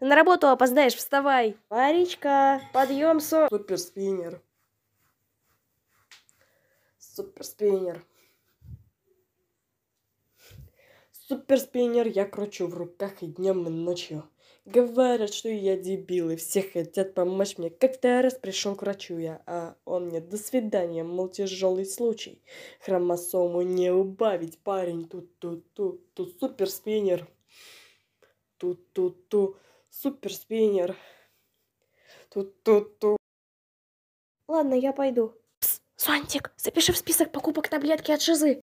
Ты на работу опоздаешь, вставай. Варечка, подъем, со... Суперспиннер. Суперспиннер. Суперспиннер я кручу в руках и днем, и ночью. Говорят, что я дебил, и все хотят помочь мне. Как-то раз пришел к врачу я, а он мне до свидания, мол, тяжелый случай. Хромосому не убавить, парень, тут-тут-тут, тут суперспиннер. Тут-тут-тут. Суперспиннер. спиннер. Тут-тут-тут. Ладно, я пойду. Пс, Сонтик, запиши в список покупок таблетки от шизы.